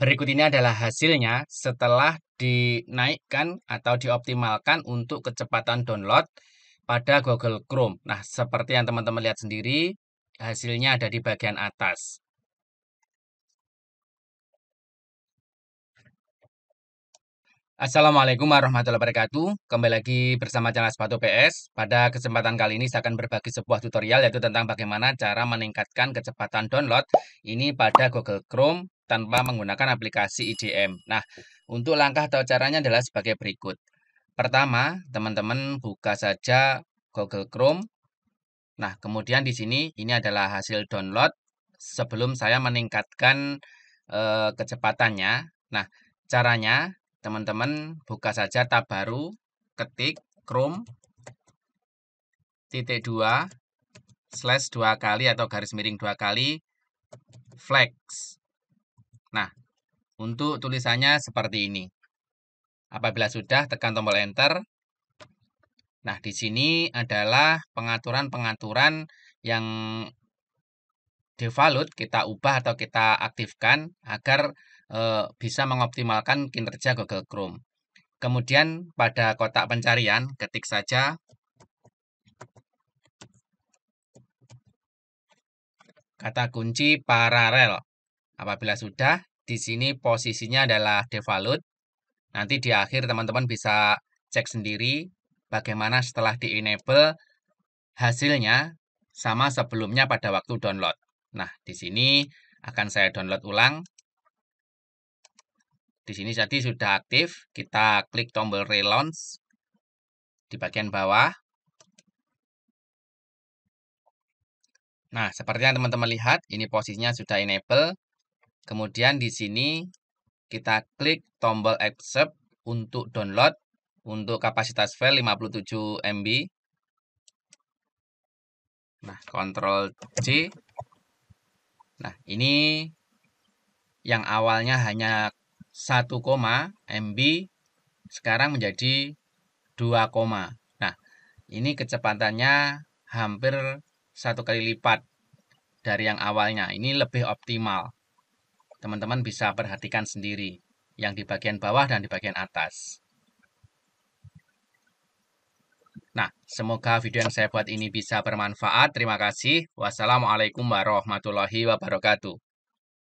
Berikut ini adalah hasilnya setelah dinaikkan atau dioptimalkan untuk kecepatan download pada Google Chrome. Nah, seperti yang teman-teman lihat sendiri, hasilnya ada di bagian atas. Assalamualaikum warahmatullahi wabarakatuh. Kembali lagi bersama channel Sepatu PS. Pada kesempatan kali ini saya akan berbagi sebuah tutorial yaitu tentang bagaimana cara meningkatkan kecepatan download ini pada Google Chrome tanpa menggunakan aplikasi IDM. Nah, untuk langkah atau caranya adalah sebagai berikut. Pertama, teman-teman buka saja Google Chrome. Nah, kemudian di sini ini adalah hasil download sebelum saya meningkatkan eh, kecepatannya. Nah, caranya teman-teman buka saja tab baru, ketik Chrome titik dua slash dua kali atau garis miring dua kali flex. Nah, untuk tulisannya seperti ini. Apabila sudah, tekan tombol enter. Nah, di sini adalah pengaturan-pengaturan yang Default kita ubah atau kita aktifkan agar e, bisa mengoptimalkan kinerja Google Chrome. Kemudian pada kotak pencarian ketik saja kata kunci paralel. Apabila sudah, di sini posisinya adalah Default. Nanti di akhir teman-teman bisa cek sendiri bagaimana setelah di-enable hasilnya sama sebelumnya pada waktu download. Nah, di sini akan saya download ulang. Di sini jadi sudah aktif. Kita klik tombol relaunch di bagian bawah. Nah, seperti yang teman-teman lihat, ini posisinya sudah enable. Kemudian di sini kita klik tombol accept untuk download untuk kapasitas file 57 MB. Nah, Ctrl C Nah, ini yang awalnya hanya 1, MB sekarang menjadi 2, nah ini kecepatannya hampir satu kali lipat dari yang awalnya. Ini lebih optimal. Teman-teman bisa perhatikan sendiri yang di bagian bawah dan di bagian atas. Nah, semoga video yang saya buat ini bisa bermanfaat. Terima kasih. Wassalamualaikum warahmatullahi wabarakatuh.